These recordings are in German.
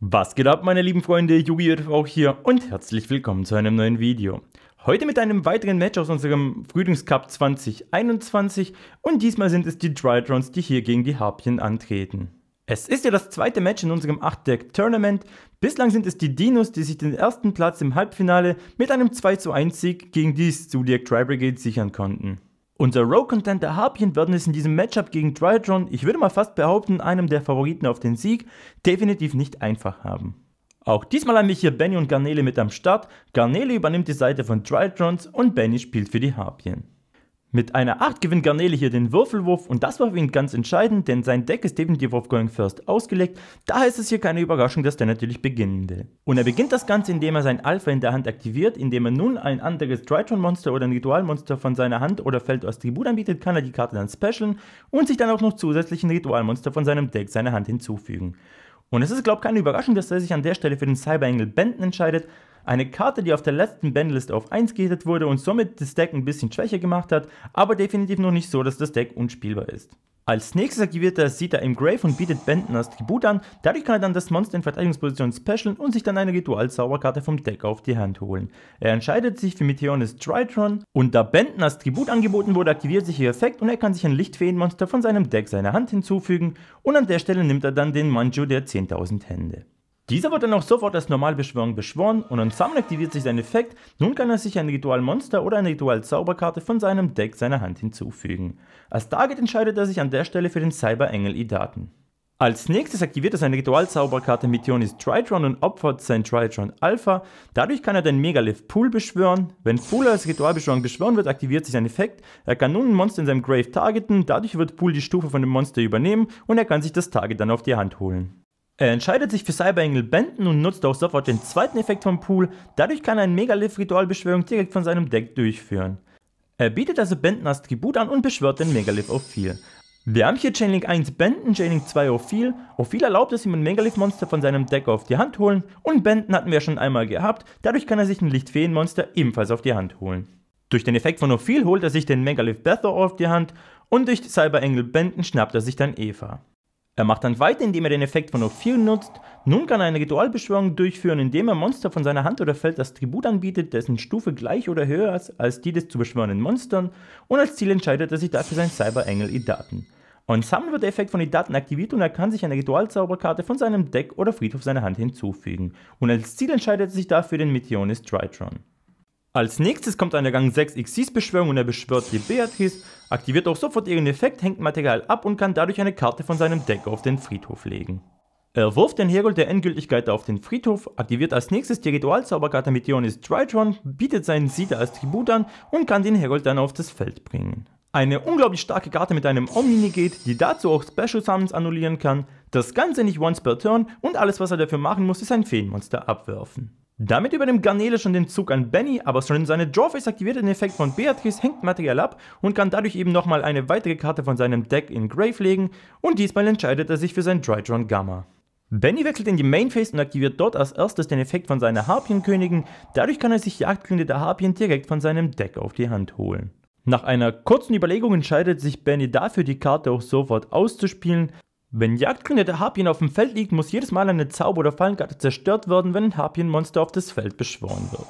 Was geht ab meine lieben Freunde, Yugi auch hier und herzlich willkommen zu einem neuen Video. Heute mit einem weiteren Match aus unserem Frühlingscup 2021 und diesmal sind es die Drydrons, die hier gegen die Harpien antreten. Es ist ja das zweite Match in unserem 8-Deck-Tournament. Bislang sind es die Dinos, die sich den ersten Platz im Halbfinale mit einem 2 zu 1 Sieg gegen die Zodiac Tri-Brigade sichern konnten. Unser Row-Contender Harpien werden es in diesem Matchup gegen Drytron, ich würde mal fast behaupten, einem der Favoriten auf den Sieg, definitiv nicht einfach haben. Auch diesmal haben wir hier Benny und Garnele mit am Start. Garnele übernimmt die Seite von Drytrons und Benny spielt für die Harpien. Mit einer 8 gewinnt Garnele hier den Würfelwurf und das war für ihn ganz entscheidend, denn sein Deck ist definitiv auf Going First ausgelegt, daher ist es hier keine Überraschung, dass der natürlich beginnen will. Und er beginnt das Ganze, indem er sein Alpha in der Hand aktiviert, indem er nun ein anderes tritron monster oder ein Ritualmonster von seiner Hand oder Feld aus Tribut anbietet, kann er die Karte dann specialen und sich dann auch noch zusätzlich ein Ritualmonster von seinem Deck seiner Hand hinzufügen. Und es ist, glaube ich, keine Überraschung, dass er sich an der Stelle für den Cyber Engel Benden entscheidet, eine Karte, die auf der letzten Bandlist auf 1 gehittet wurde und somit das Deck ein bisschen schwächer gemacht hat, aber definitiv noch nicht so, dass das Deck unspielbar ist. Als nächstes aktiviert er Sita im Grave und bietet Benden als Tribut an, dadurch kann er dann das Monster in Verteidigungsposition specialen und sich dann eine Ritual-Zauberkarte vom Deck auf die Hand holen. Er entscheidet sich für Meteonis Tritron und da Benden als Tribut angeboten wurde, aktiviert sich ihr Effekt und er kann sich ein Lichtfeenmonster von seinem Deck seiner Hand hinzufügen und an der Stelle nimmt er dann den Manju der 10.000 Hände. Dieser wird dann auch sofort als Normalbeschwörung beschworen und an Summon aktiviert sich sein Effekt, nun kann er sich ein Ritualmonster oder eine Ritualzauberkarte von seinem Deck seiner Hand hinzufügen. Als Target entscheidet er sich an der Stelle für den Cyberengel Idaten. Als nächstes aktiviert er seine Ritualzauberkarte Meteonis Tritron und opfert sein Tritron Alpha. Dadurch kann er den Megalith Pool beschwören. Wenn Pool als Ritualbeschwörung beschworen wird, aktiviert sich ein Effekt. Er kann nun ein Monster in seinem Grave targeten, dadurch wird Pool die Stufe von dem Monster übernehmen und er kann sich das Target dann auf die Hand holen. Er entscheidet sich für Cyberengel Benden und nutzt auch sofort den zweiten Effekt vom Pool, dadurch kann er ein Megalith-Ritualbeschwörung direkt von seinem Deck durchführen. Er bietet also Benden als Tribut an und beschwört den Megalith auf viel. Wir haben hier Chainlink 1 Benden, Chainlink 2 auf viel. erlaubt es ihm ein Megalith-Monster von seinem Deck auf die Hand holen und Benden hatten wir schon einmal gehabt, dadurch kann er sich ein Lichtfeen-Monster ebenfalls auf die Hand holen. Durch den Effekt von Ophil holt er sich den Megalith Bethor auf die Hand und durch Cyberengel Benden schnappt er sich dann Eva. Er macht dann weiter, indem er den Effekt von O4 nutzt. Nun kann er eine Ritualbeschwörung durchführen, indem er Monster von seiner Hand oder Feld das Tribut anbietet, dessen Stufe gleich oder höher ist als die des zu beschwörenden Monstern. Und als Ziel entscheidet er sich dafür sein Cyberengel Idaten. Und sammeln wird der Effekt von Idaten aktiviert und er kann sich eine Ritualzauberkarte von seinem Deck oder Friedhof seiner Hand hinzufügen. Und als Ziel entscheidet er sich dafür den Meteonis Tritron. Als nächstes kommt eine Gang 6 Xyz-Beschwörung und er beschwört die Beatrice, aktiviert auch sofort ihren Effekt, hängt Material ab und kann dadurch eine Karte von seinem Deck auf den Friedhof legen. Er wirft den Herold der Endgültigkeit auf den Friedhof, aktiviert als nächstes die Ritualzauberkarte mit Dionys Tritron, bietet seinen Sieder als Tribut an und kann den Herold dann auf das Feld bringen. Eine unglaublich starke Karte mit einem Omni-Negate, die dazu auch Special Summons annullieren kann, das Ganze nicht once per turn und alles was er dafür machen muss ist ein Feenmonster abwerfen. Damit übernimmt Garnele schon den Zug an Benny, aber schon in seine Drawface aktiviert den Effekt von Beatrice, hängt Material ab und kann dadurch eben nochmal eine weitere Karte von seinem Deck in Grave legen und diesmal entscheidet er sich für sein Drydron Gamma. Benny wechselt in die Mainface und aktiviert dort als erstes den Effekt von seiner Harpienkönigin, dadurch kann er sich Jagdgründe der Harpien direkt von seinem Deck auf die Hand holen. Nach einer kurzen Überlegung entscheidet sich Benny dafür, die Karte auch sofort auszuspielen, wenn Jagdgrün der Harpien auf dem Feld liegt, muss jedes Mal eine Zauber- oder Fallenkarte zerstört werden, wenn ein Harpienmonster auf das Feld beschworen wird.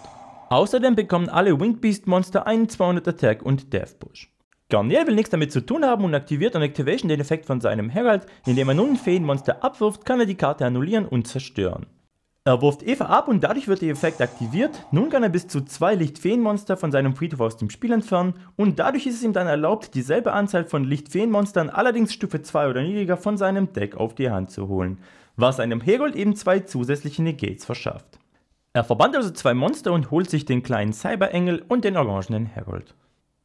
Außerdem bekommen alle Winged Beast Monster einen 200 Attack und Death Push. Garnier will nichts damit zu tun haben und aktiviert an Activation den Effekt von seinem Herald, indem er nun ein Feenmonster abwirft, kann er die Karte annullieren und zerstören. Er wirft Eva ab und dadurch wird der Effekt aktiviert. Nun kann er bis zu zwei Lichtfeenmonster von seinem Friedhof aus dem Spiel entfernen und dadurch ist es ihm dann erlaubt, dieselbe Anzahl von Lichtfeenmonstern, allerdings Stufe 2 oder niedriger, von seinem Deck auf die Hand zu holen, was einem Herold eben zwei zusätzliche Negates verschafft. Er verbannt also zwei Monster und holt sich den kleinen Cyberengel und den orangenen Herold.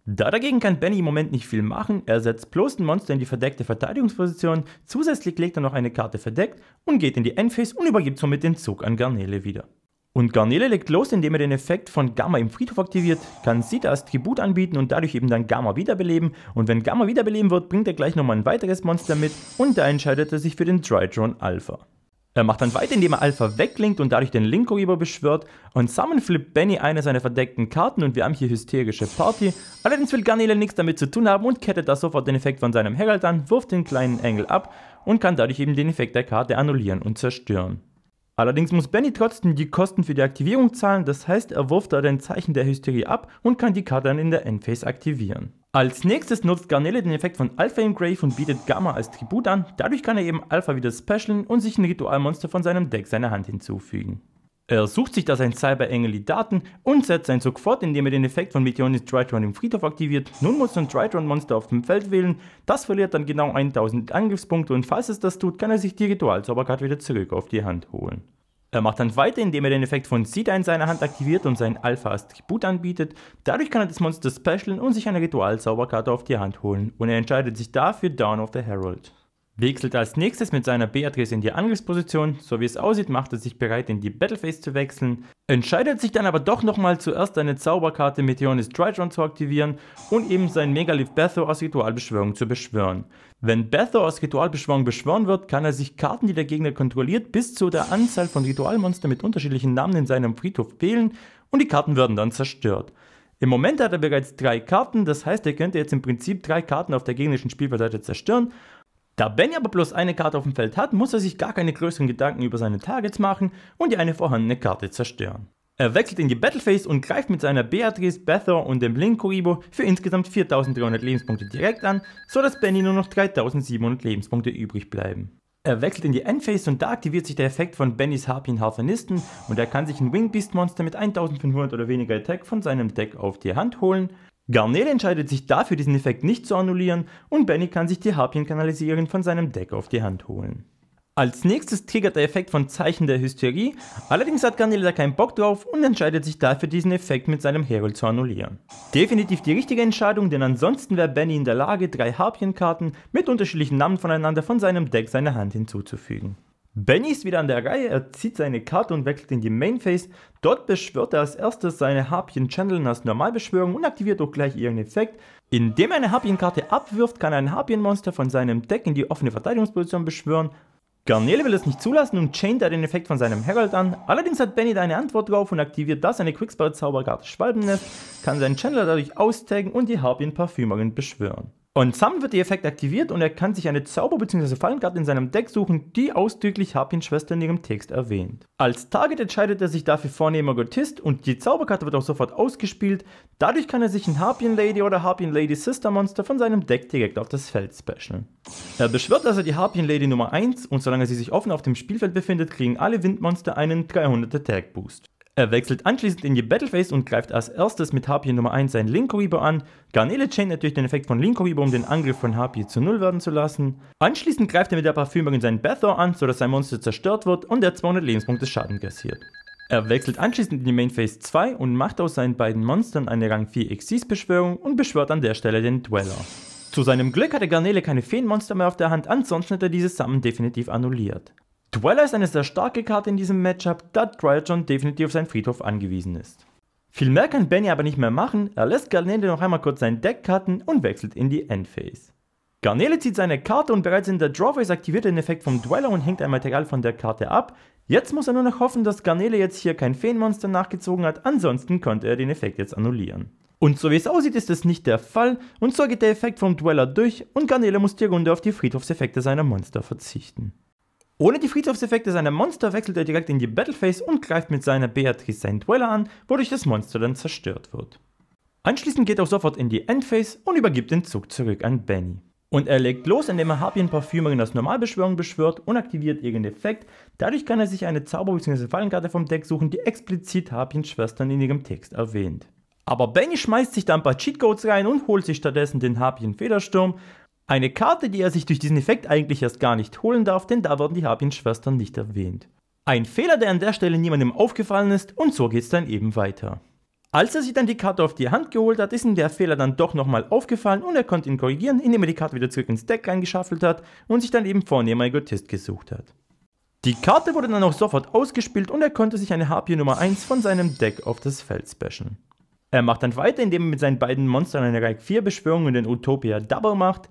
Da dagegen kann Benny im Moment nicht viel machen, er setzt bloß ein Monster in die verdeckte Verteidigungsposition, zusätzlich legt er noch eine Karte verdeckt und geht in die Endphase und übergibt somit den Zug an Garnele wieder. Und Garnele legt los, indem er den Effekt von Gamma im Friedhof aktiviert, kann Sita als Tribut anbieten und dadurch eben dann Gamma wiederbeleben. Und wenn Gamma wiederbeleben wird, bringt er gleich nochmal ein weiteres Monster mit und da entscheidet er sich für den Drydrone Alpha. Er äh, macht dann weiter, indem er Alpha weglinkt und dadurch den Linko-Geber beschwört. Und zusammen flippt Benny eine seiner verdeckten Karten und wir haben hier hysterische Party. Allerdings will Garnele nichts damit zu tun haben und kettet da sofort den Effekt von seinem Herald an, wirft den kleinen Engel ab und kann dadurch eben den Effekt der Karte annullieren und zerstören. Allerdings muss Benny trotzdem die Kosten für die Aktivierung zahlen, das heißt er wirft da den Zeichen der Hysterie ab und kann die Karte dann in der Endphase aktivieren. Als nächstes nutzt Garnele den Effekt von Alpha im Grave und bietet Gamma als Tribut an, dadurch kann er eben Alpha wieder specialen und sich ein Ritualmonster von seinem Deck seiner Hand hinzufügen. Er sucht sich da sein Cyber-Engel Daten und setzt seinen Zug fort, indem er den Effekt von Meteonis Drytron im Friedhof aktiviert. Nun muss ein Drytron-Monster auf dem Feld wählen, das verliert dann genau 1000 Angriffspunkte und falls es das tut, kann er sich die Ritualzauberkarte wieder zurück auf die Hand holen. Er macht dann weiter, indem er den Effekt von Sida in seiner Hand aktiviert und sein Alpha-Attribut anbietet. Dadurch kann er das Monster specialen und sich eine Ritual-Zauberkarte auf die Hand holen. Und er entscheidet sich dafür Dawn of the Herald. Wechselt als nächstes mit seiner B-Adresse in die Angriffsposition, so wie es aussieht, macht er sich bereit in die Battleface zu wechseln, entscheidet sich dann aber doch nochmal zuerst eine Zauberkarte Meteoris Drytron zu aktivieren und eben seinen Megalith Bethor aus Ritualbeschwörung zu beschwören. Wenn Bethor aus Ritualbeschwörung beschworen wird, kann er sich Karten, die der Gegner kontrolliert, bis zu der Anzahl von Ritualmonstern mit unterschiedlichen Namen in seinem Friedhof wählen und die Karten werden dann zerstört. Im Moment hat er bereits drei Karten, das heißt, er könnte jetzt im Prinzip drei Karten auf der gegnerischen Spielverseite zerstören da Benny aber bloß eine Karte auf dem Feld hat, muss er sich gar keine größeren Gedanken über seine Targets machen und die eine vorhandene Karte zerstören. Er wechselt in die Battleface und greift mit seiner Beatrice, Bethor und dem Link Kuribo für insgesamt 4300 Lebenspunkte direkt an, sodass Benny nur noch 3700 Lebenspunkte übrig bleiben. Er wechselt in die Endphase und da aktiviert sich der Effekt von Bennys Harpien Harfenisten und er kann sich ein Wing Beast Monster mit 1500 oder weniger Attack von seinem Deck auf die Hand holen Garnele entscheidet sich dafür, diesen Effekt nicht zu annullieren und Benny kann sich die Harpienkanalisiererin von seinem Deck auf die Hand holen. Als nächstes triggert der Effekt von Zeichen der Hysterie, allerdings hat Garnele da keinen Bock drauf und entscheidet sich dafür, diesen Effekt mit seinem Herald zu annullieren. Definitiv die richtige Entscheidung, denn ansonsten wäre Benny in der Lage, drei Harpienkarten mit unterschiedlichen Namen voneinander von seinem Deck seiner Hand hinzuzufügen. Benny ist wieder an der Reihe, er zieht seine Karte und wechselt in die Main Phase. Dort beschwört er als erstes seine Harpien Chandeln als Normalbeschwörung und aktiviert auch gleich ihren Effekt. Indem er eine Harpienkarte abwirft, kann ein Harpienmonster von seinem Deck in die offene Verteidigungsposition beschwören. Garnele will es nicht zulassen und chaint da den Effekt von seinem Herald an. Allerdings hat Benny da eine Antwort drauf und aktiviert da seine Quickspell-Zauberkarte Schwalbennest, kann seinen Chandler dadurch austaggen und die Harpien-Parfümerin beschwören. Und Summon wird der Effekt aktiviert und er kann sich eine Zauber- bzw. Fallenkarte in seinem Deck suchen, die ausdrücklich Harpins Schwester in ihrem Text erwähnt. Als Target entscheidet er sich dafür vornehmer Gottist und die Zauberkarte wird auch sofort ausgespielt. Dadurch kann er sich ein Harpien Lady oder Harpien Lady Sister Monster von seinem Deck direkt auf das Feld specialen. Er beschwört also die Harpien Lady Nummer 1 und solange sie sich offen auf dem Spielfeld befindet, kriegen alle Windmonster einen 300er Tag Boost. Er wechselt anschließend in die Battleface und greift als erstes mit Harpy Nummer 1 seinen Link Reaper an. Garnele chain natürlich den Effekt von Link Reaper, um den Angriff von Harpy zu Null werden zu lassen. Anschließend greift er mit der Parfümbarin seinen Bathor an, sodass sein Monster zerstört wird und er 200 Lebenspunkte Schaden kassiert. Er wechselt anschließend in die Main Phase 2 und macht aus seinen beiden Monstern eine Rang 4 Xyz Beschwörung und beschwört an der Stelle den Dweller. Zu seinem Glück hatte Garnele keine Feenmonster mehr auf der Hand, ansonsten hätte er diese Summon definitiv annulliert. Dweller ist eine sehr starke Karte in diesem Matchup, da Dryerjohn definitiv auf seinen Friedhof angewiesen ist. Viel mehr kann Benny aber nicht mehr machen, er lässt Garnele noch einmal kurz sein Deck cutten und wechselt in die Endphase. Garnele zieht seine Karte und bereits in der Drawphase aktiviert er den Effekt vom Dweller und hängt ein Material von der Karte ab. Jetzt muss er nur noch hoffen, dass Garnele jetzt hier kein Feenmonster nachgezogen hat, ansonsten könnte er den Effekt jetzt annullieren. Und so wie es aussieht, ist das nicht der Fall und so geht der Effekt vom Dweller durch und Garnele muss Tiergunde auf die Friedhofseffekte seiner Monster verzichten. Ohne die Friedhofseffekte seiner Monster wechselt er direkt in die Battlephase und greift mit seiner Beatrice seinen Dweller an, wodurch das Monster dann zerstört wird. Anschließend geht er auch sofort in die Endphase und übergibt den Zug zurück an Benny. Und er legt los, indem er Harpien Parfümerin aus Normalbeschwörung beschwört und aktiviert ihren Effekt. Dadurch kann er sich eine Zauber- bzw. Fallenkarte vom Deck suchen, die explizit Harpiens Schwestern in ihrem Text erwähnt. Aber Benny schmeißt sich da ein paar Cheatcodes rein und holt sich stattdessen den Harpien Federsturm, eine Karte, die er sich durch diesen Effekt eigentlich erst gar nicht holen darf, denn da werden die Habin-Schwestern nicht erwähnt. Ein Fehler, der an der Stelle niemandem aufgefallen ist und so geht's dann eben weiter. Als er sich dann die Karte auf die Hand geholt hat, ist ihm der Fehler dann doch nochmal aufgefallen und er konnte ihn korrigieren, indem er die Karte wieder zurück ins Deck reingeschaffelt hat und sich dann eben vornehmer Egotist gesucht hat. Die Karte wurde dann auch sofort ausgespielt und er konnte sich eine Harpie Nummer 1 von seinem Deck auf das Feld specialen. Er macht dann weiter, indem er mit seinen beiden Monstern eine Reich 4 Beschwörung und den Utopia Double macht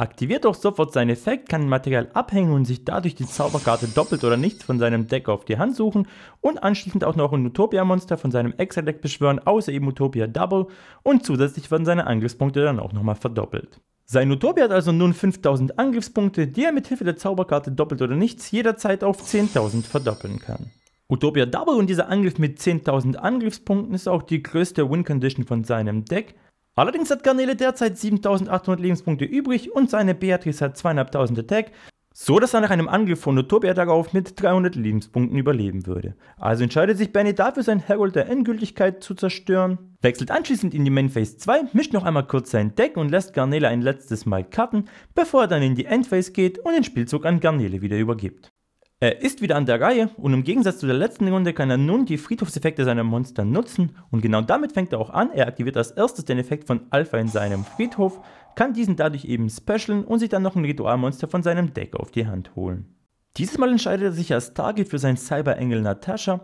Aktiviert auch sofort seinen Effekt, kann ein Material abhängen und sich dadurch die Zauberkarte doppelt oder nichts von seinem Deck auf die Hand suchen und anschließend auch noch ein Utopia-Monster von seinem Extra-Deck beschwören, außer eben Utopia Double und zusätzlich werden seine Angriffspunkte dann auch nochmal verdoppelt. Sein Utopia hat also nun 5000 Angriffspunkte, die er mit Hilfe der Zauberkarte doppelt oder nichts jederzeit auf 10.000 verdoppeln kann. Utopia Double und dieser Angriff mit 10.000 Angriffspunkten ist auch die größte Win-Condition von seinem Deck Allerdings hat Garnele derzeit 7800 Lebenspunkte übrig und seine Beatrice hat 2500 Attack, so dass er nach einem Angriff von Notopia darauf mit 300 Lebenspunkten überleben würde. Also entscheidet sich Benny dafür, seinen Herald der Endgültigkeit zu zerstören, wechselt anschließend in die Main Phase 2, mischt noch einmal kurz sein Deck und lässt Garnele ein letztes Mal cutten, bevor er dann in die Endphase geht und den Spielzug an Garnele wieder übergibt. Er ist wieder an der Reihe und im Gegensatz zu der letzten Runde kann er nun die Friedhofseffekte seiner Monster nutzen und genau damit fängt er auch an. Er aktiviert als erstes den Effekt von Alpha in seinem Friedhof, kann diesen dadurch eben specialen und sich dann noch ein Ritualmonster von seinem Deck auf die Hand holen. Dieses Mal entscheidet er sich als Target für seinen Cyberengel Natasha,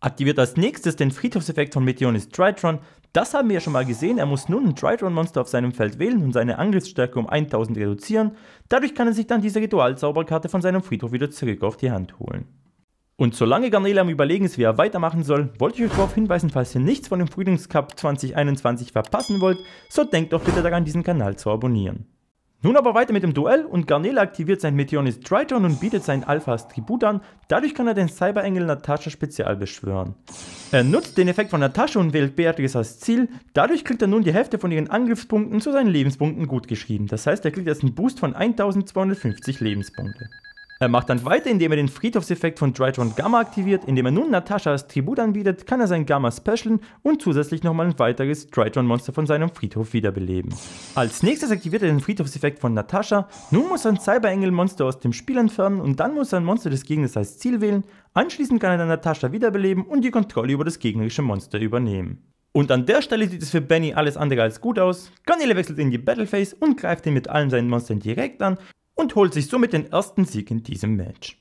aktiviert als nächstes den Friedhofseffekt von Meteonis Tritron, das haben wir schon mal gesehen, er muss nun ein Drydown-Monster auf seinem Feld wählen und seine Angriffsstärke um 1000 reduzieren, dadurch kann er sich dann diese Ritualzauberkarte von seinem Friedhof wieder zurück auf die Hand holen. Und solange Garnele am überlegen ist, wie er weitermachen soll, wollte ich euch darauf hinweisen, falls ihr nichts von dem Frühlingscup 2021 verpassen wollt, so denkt doch bitte daran, diesen Kanal zu abonnieren. Nun aber weiter mit dem Duell und Garnele aktiviert sein Meteoris Triton und bietet sein Alpha als Tribut an, dadurch kann er den Cyberengel Natascha spezial beschwören. Er nutzt den Effekt von Natascha und wählt Beatrice als Ziel, dadurch kriegt er nun die Hälfte von ihren Angriffspunkten zu seinen Lebenspunkten gutgeschrieben, das heißt er kriegt jetzt einen Boost von 1250 Lebenspunkte. Er macht dann weiter, indem er den Friedhofseffekt von Drytron Gamma aktiviert. Indem er nun Natascha als Tribut anbietet, kann er sein Gamma specialen und zusätzlich nochmal ein weiteres Drytron-Monster von seinem Friedhof wiederbeleben. Als nächstes aktiviert er den Friedhofseffekt von Natascha. Nun muss er ein cyberengel monster aus dem Spiel entfernen und dann muss er ein Monster des Gegners als Ziel wählen. Anschließend kann er dann Natascha wiederbeleben und die Kontrolle über das gegnerische Monster übernehmen. Und an der Stelle sieht es für Benny alles andere als gut aus. Cornelia wechselt in die Battleface und greift ihn mit allen seinen Monstern direkt an und holt sich somit den ersten Sieg in diesem Match.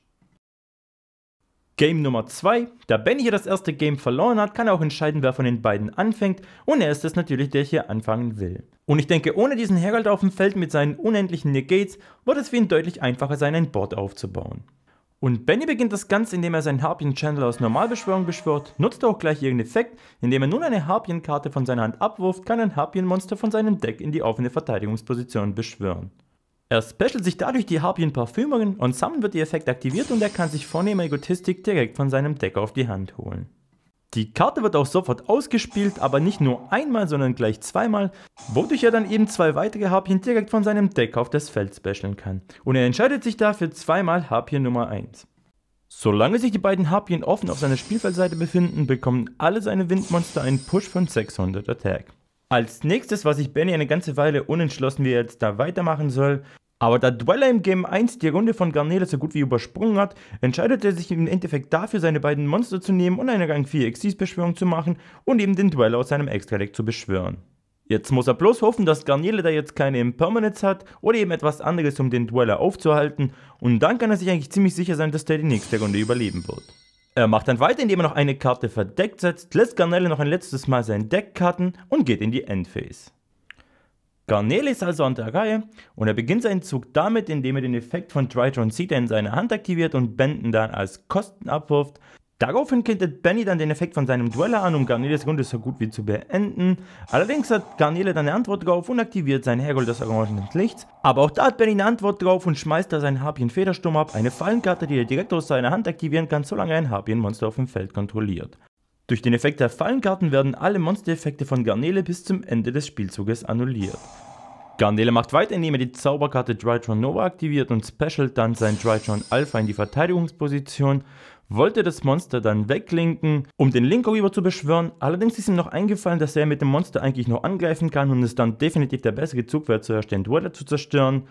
Game Nummer 2. Da Benny hier das erste Game verloren hat, kann er auch entscheiden, wer von den beiden anfängt und er ist es natürlich, der hier anfangen will. Und ich denke, ohne diesen Herald auf dem Feld mit seinen unendlichen Negates wird es für ihn deutlich einfacher sein, ein Board aufzubauen. Und Benny beginnt das Ganze, indem er seinen Harpien Channel aus Normalbeschwörung beschwört, nutzt auch gleich ihren Effekt, indem er nun eine Harpion-Karte von seiner Hand abwirft, kann ein Harpion-Monster von seinem Deck in die offene Verteidigungsposition beschwören. Er specialt sich dadurch die Harpien Parfümungen und zusammen wird ihr Effekt aktiviert und er kann sich vornehme Egotistik direkt von seinem Deck auf die Hand holen. Die Karte wird auch sofort ausgespielt, aber nicht nur einmal, sondern gleich zweimal, wodurch er dann eben zwei weitere Harpien direkt von seinem Deck auf das Feld specialen kann. Und er entscheidet sich dafür zweimal Harpien Nummer 1. Solange sich die beiden Harpien offen auf seiner Spielfeldseite befinden, bekommen alle seine Windmonster einen Push von 600 Attack. Als nächstes war sich Benny eine ganze Weile unentschlossen, wie er jetzt da weitermachen soll. Aber da Dweller im Game 1 die Runde von Garnele so gut wie übersprungen hat, entscheidet er sich im Endeffekt dafür, seine beiden Monster zu nehmen und eine Gang 4 Xyz-Beschwörung zu machen und eben den Dweller aus seinem Extra-Deck zu beschwören. Jetzt muss er bloß hoffen, dass Garnele da jetzt keine Impermanence hat oder eben etwas anderes, um den Dweller aufzuhalten und dann kann er sich eigentlich ziemlich sicher sein, dass der die nächste Runde überleben wird. Er macht dann weiter, indem er noch eine Karte verdeckt setzt, lässt Garnele noch ein letztes Mal sein Deck karten und geht in die Endphase. Garnele ist also an der Reihe und er beginnt seinen Zug damit, indem er den Effekt von Drytron Seater in seine Hand aktiviert und Benden dann als Kosten abwirft, Daraufhin kündet Benny dann den Effekt von seinem Dweller an, um Garneles Runde so gut wie zu beenden. Allerdings hat Garnele dann eine Antwort drauf und aktiviert sein Hergold des Orangen Lichts. Aber auch da hat Benny eine Antwort drauf und schmeißt da seinen Harpien Federsturm ab, eine Fallenkarte, die er direkt aus seiner Hand aktivieren kann, solange ein Harpien-Monster auf dem Feld kontrolliert. Durch den Effekt der Fallenkarten werden alle Monstereffekte von Garnele bis zum Ende des Spielzuges annulliert. Garnele macht weiter, indem er die Zauberkarte Drytron Nova aktiviert und specialt dann sein Drytron Alpha in die Verteidigungsposition wollte das Monster dann weglinken, um den Link Ogre zu beschwören. Allerdings ist ihm noch eingefallen, dass er mit dem Monster eigentlich noch angreifen kann und es dann definitiv der bessere Zug wäre, zuerst den Dweller zu zerstören.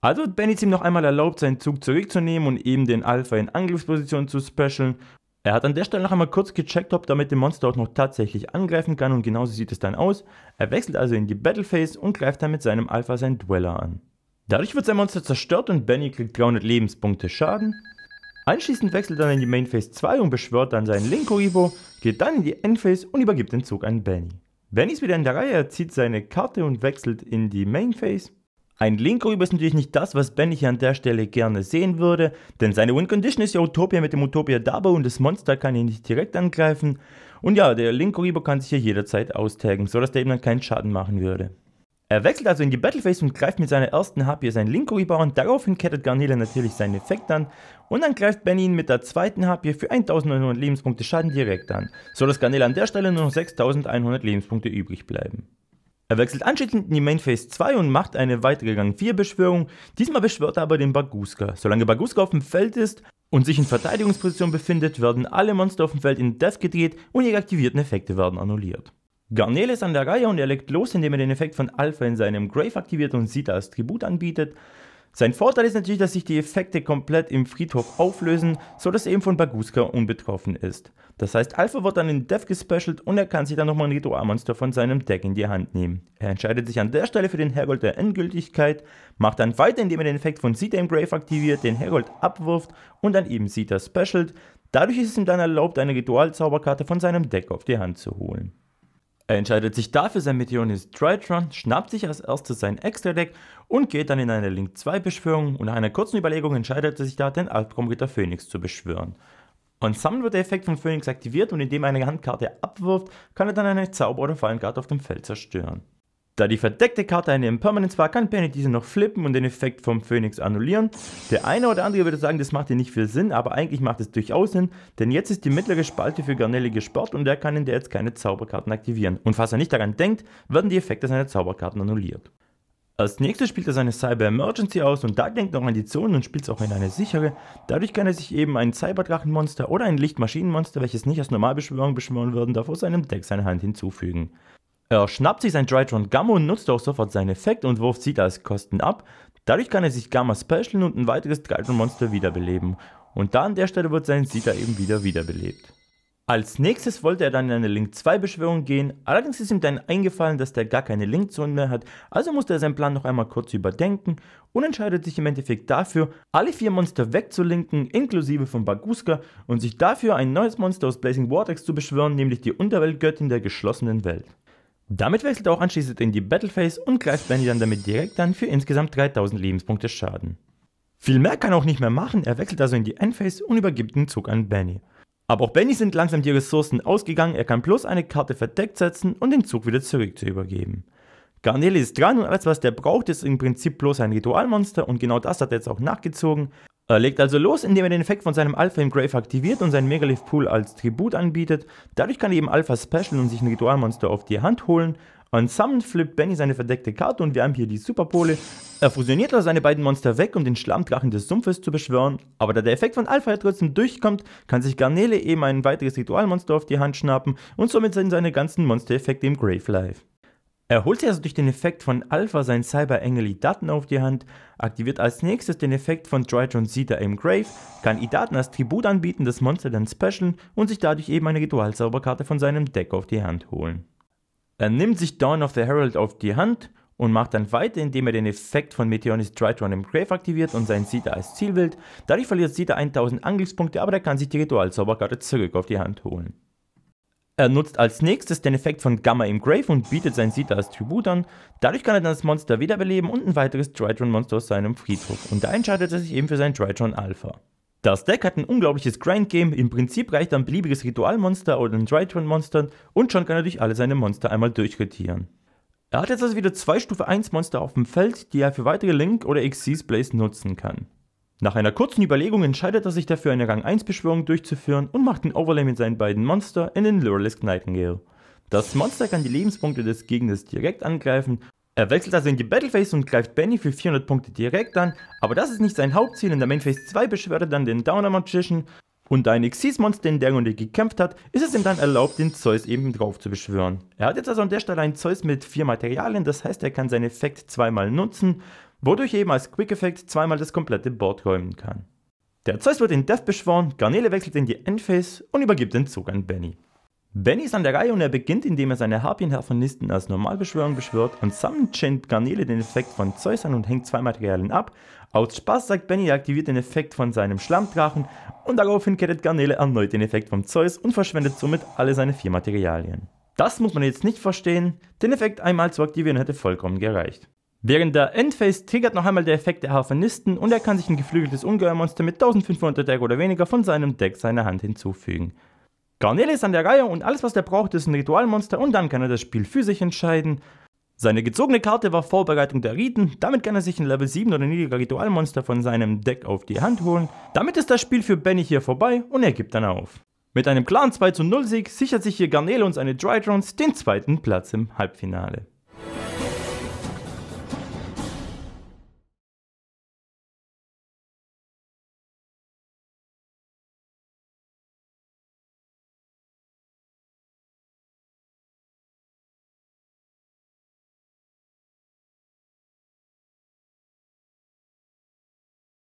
Also hat Benny ihm noch einmal erlaubt, seinen Zug zurückzunehmen und eben den Alpha in Angriffsposition zu specialen. Er hat an der Stelle noch einmal kurz gecheckt, ob damit dem Monster auch noch tatsächlich angreifen kann und genauso sieht es dann aus. Er wechselt also in die Battle Phase und greift dann mit seinem Alpha seinen Dweller an. Dadurch wird sein Monster zerstört und Benny kriegt 300 Lebenspunkte Schaden Anschließend wechselt er dann in die Main Phase 2 und beschwört dann seinen Linko Linkoribo, geht dann in die Endphase und übergibt den Zug an Benny. Benny ist wieder in der Reihe, er zieht seine Karte und wechselt in die Main Phase. Ein Linko Linkoribo ist natürlich nicht das, was Benny hier an der Stelle gerne sehen würde, denn seine Win Condition ist ja Utopia mit dem Utopia Dabo und das Monster kann ihn nicht direkt angreifen. Und ja, der Linko Linkoribo kann sich hier jederzeit austagen, sodass der eben dann keinen Schaden machen würde. Er wechselt also in die Battleface und greift mit seiner ersten HP seinen Linko Rebound. Daraufhin kettet Garnele natürlich seinen Effekt an. Und dann greift Benny ihn mit der zweiten HP für 1900 Lebenspunkte Schaden direkt an, sodass Garnele an der Stelle nur noch 6100 Lebenspunkte übrig bleiben. Er wechselt anschließend in die Main Phase 2 und macht eine weitere Gang 4 Beschwörung. Diesmal beschwört er aber den Baguska. Solange Baguska auf dem Feld ist und sich in Verteidigungsposition befindet, werden alle Monster auf dem Feld in Death gedreht und ihre aktivierten Effekte werden annulliert. Garnel ist an der Reihe und er legt los, indem er den Effekt von Alpha in seinem Grave aktiviert und Sita als Tribut anbietet. Sein Vorteil ist natürlich, dass sich die Effekte komplett im Friedhof auflösen, sodass er eben von Baguska unbetroffen ist. Das heißt, Alpha wird dann in Death gespecialt und er kann sich dann nochmal ein Ritualmonster von seinem Deck in die Hand nehmen. Er entscheidet sich an der Stelle für den Hergold der Endgültigkeit, macht dann weiter, indem er den Effekt von Sita im Grave aktiviert, den Hergold abwirft und dann eben Sita specialt. Dadurch ist es ihm dann erlaubt, eine Ritualzauberkarte von seinem Deck auf die Hand zu holen. Er entscheidet sich dafür, sein Meteornis Tritron, schnappt sich als erstes sein Extra-Deck und geht dann in eine Link 2 Beschwörung und nach einer kurzen Überlegung entscheidet er sich da, den Albtraumritter Phoenix zu beschwören. Und Summon wird der Effekt von Phoenix aktiviert und indem er eine Handkarte abwirft, kann er dann eine Zauber- oder Fallenkarte auf dem Feld zerstören. Da die verdeckte Karte eine Impermanence war, kann Penny diese noch flippen und den Effekt vom Phoenix annullieren. Der eine oder andere würde sagen, das macht hier nicht viel Sinn, aber eigentlich macht es durchaus Sinn, denn jetzt ist die mittlere Spalte für Garnelli gesperrt und er kann in der jetzt keine Zauberkarten aktivieren. Und falls er nicht daran denkt, werden die Effekte seiner Zauberkarten annulliert. Als nächstes spielt er seine Cyber Emergency aus und da denkt er auch an die Zonen und spielt es auch in eine sichere. Dadurch kann er sich eben ein Cyberdrachenmonster oder ein Lichtmaschinenmonster, welches nicht als Normalbeschwörung beschwören würden, davor seinem Deck seine Hand hinzufügen. Er schnappt sich sein Drytron Gamma und nutzt auch sofort seinen Effekt und wirft sie als Kosten ab. Dadurch kann er sich Gamma Special und ein weiteres Drytron Monster wiederbeleben. Und da an der Stelle wird sein Sita eben wieder wiederbelebt. Als nächstes wollte er dann in eine Link 2 Beschwörung gehen, allerdings ist ihm dann eingefallen, dass der gar keine Link Zone mehr hat, also musste er seinen Plan noch einmal kurz überdenken und entscheidet sich im Endeffekt dafür, alle vier Monster wegzulinken, inklusive von Baguska, und sich dafür ein neues Monster aus Blazing Vortex zu beschwören, nämlich die Unterweltgöttin der geschlossenen Welt. Damit wechselt er auch anschließend in die Battle Phase und greift Benny dann damit direkt an für insgesamt 3000 Lebenspunkte Schaden. Viel mehr kann er auch nicht mehr machen, er wechselt also in die Endphase und übergibt den Zug an Benny. Aber auch Benny sind langsam die Ressourcen ausgegangen, er kann bloß eine Karte verdeckt setzen und den Zug wieder zurück zu übergeben. Garnele ist dran und alles was der braucht ist im Prinzip bloß ein Ritualmonster und genau das hat er jetzt auch nachgezogen, er legt also los, indem er den Effekt von seinem Alpha im Grave aktiviert und seinen Megalith Pool als Tribut anbietet. Dadurch kann er eben Alpha Special und sich ein Ritualmonster auf die Hand holen. Und zusammen flippt Benny seine verdeckte Karte und wir haben hier die Superpole. Er fusioniert also seine beiden Monster weg, um den Schlammdrachen des Sumpfes zu beschwören. Aber da der Effekt von Alpha ja trotzdem durchkommt, kann sich Garnele eben ein weiteres Ritualmonster auf die Hand schnappen und somit sind seine ganzen Monster-Effekte im Grave live. Er holt sich also durch den Effekt von Alpha sein Cyber-Engel Idaten auf die Hand, aktiviert als nächstes den Effekt von Drytron Zeta im Grave, kann Idaten als Tribut anbieten, das Monster dann specialen und sich dadurch eben eine Ritualzauberkarte von seinem Deck auf die Hand holen. Er nimmt sich Dawn of the Herald auf die Hand und macht dann weiter, indem er den Effekt von Meteonis Drytron im Grave aktiviert und seinen Zeta als Ziel wählt. Dadurch verliert Zeta 1000 Angriffspunkte, aber er kann sich die Ritualzauberkarte zurück auf die Hand holen. Er nutzt als nächstes den Effekt von Gamma im Grave und bietet sein Sita als Tribut an. Dadurch kann er dann das Monster wiederbeleben und ein weiteres Drytron-Monster aus seinem Friedhof. Und da entscheidet er sich eben für sein Drytron Alpha. Das Deck hat ein unglaubliches Grind-Game, im Prinzip reicht ein beliebiges Ritualmonster oder ein Drytron-Monster und schon kann er durch alle seine Monster einmal durchrotieren. Er hat jetzt also wieder zwei Stufe 1 Monster auf dem Feld, die er für weitere Link- oder Xyz Blaze nutzen kann. Nach einer kurzen Überlegung entscheidet er sich dafür, eine Rang 1 Beschwörung durchzuführen und macht den Overlay mit seinen beiden Monster in den Lureless Nightingale. Das Monster kann die Lebenspunkte des Gegners direkt angreifen. Er wechselt also in die Battlephase und greift Benny für 400 Punkte direkt an, aber das ist nicht sein Hauptziel, in der Mainphase 2 beschwört er dann den Downer Magician und da ein Xyz-Monster in der Runde gekämpft hat, ist es ihm dann erlaubt, den Zeus eben drauf zu beschwören. Er hat jetzt also an der Stelle einen Zeus mit 4 Materialien, das heißt, er kann seinen Effekt zweimal nutzen wodurch er eben als Quick Effect zweimal das komplette Board räumen kann. Der Zeus wird in Death beschworen, Garnele wechselt in die Endphase und übergibt den Zug an Benny. Benny ist an der Reihe und er beginnt, indem er seine Harpienherr von Nisten als Normalbeschwörung beschwört und zusammen chant Garnele den Effekt von Zeus an und hängt zwei Materialien ab. Aus Spaß sagt Benny, er aktiviert den Effekt von seinem Schlammdrachen und daraufhin kettet Garnele erneut den Effekt von Zeus und verschwendet somit alle seine vier Materialien. Das muss man jetzt nicht verstehen, den Effekt einmal zu aktivieren hätte vollkommen gereicht. Während der Endphase triggert noch einmal der Effekt der Harfenisten und er kann sich ein geflügeltes Ungeheuermonster mit 1500 Deck oder weniger von seinem Deck seiner Hand hinzufügen. Garnele ist an der Reihe und alles was er braucht ist ein Ritualmonster und dann kann er das Spiel für sich entscheiden. Seine gezogene Karte war Vorbereitung der Riten, damit kann er sich ein Level 7 oder niedriger Ritualmonster von seinem Deck auf die Hand holen. Damit ist das Spiel für Benny hier vorbei und er gibt dann auf. Mit einem klaren 2 zu 0 Sieg sichert sich hier Garnele und seine Drydrons den zweiten Platz im Halbfinale.